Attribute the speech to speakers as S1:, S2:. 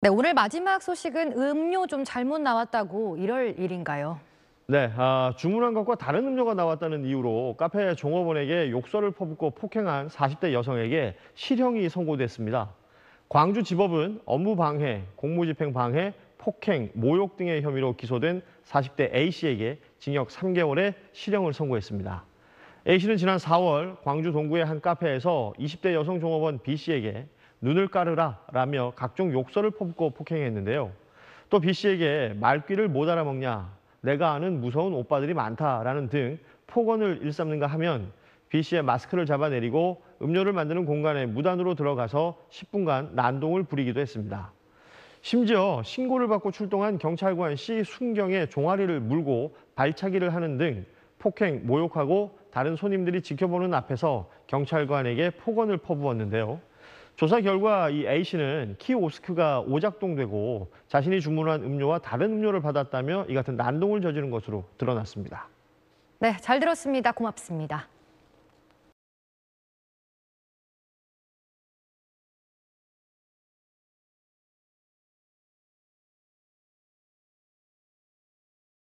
S1: 네, 오늘 마지막 소식은 음료 좀 잘못 나왔다고 이럴 일인가요? 네, 아, 주문한 것과 다른 음료가 나왔다는 이유로 카페 종업원에게 욕설을 퍼붓고 폭행한 40대 여성에게 실형이 선고됐습니다. 광주 지법은 업무 방해, 공무집행 방해, 폭행, 모욕 등의 혐의로 기소된 40대 A씨에게 징역 3개월의 실형을 선고했습니다. A씨는 지난 4월 광주 동구의 한 카페에서 20대 여성 종업원 B씨에게 눈을 깔으라 라며 각종 욕설을 퍼붓고 폭행했는데요. 또 B씨에게 말귀를 못 알아먹냐, 내가 아는 무서운 오빠들이 많다라는 등 폭언을 일삼는가 하면 B씨의 마스크를 잡아내리고 음료를 만드는 공간에 무단으로 들어가서 10분간 난동을 부리기도 했습니다. 심지어 신고를 받고 출동한 경찰관 씨 순경의 종아리를 물고 발차기를 하는 등 폭행, 모욕하고 다른 손님들이 지켜보는 앞에서 경찰관에게 폭언을 퍼부었는데요. 조사 결과 이 A씨는 키오스크가 오작동되고 자신이 주문한 음료와 다른 음료를 받았다며 이 같은 난동을 저지른 것으로 드러났습니다. 네, 잘 들었습니다. 고맙습니다.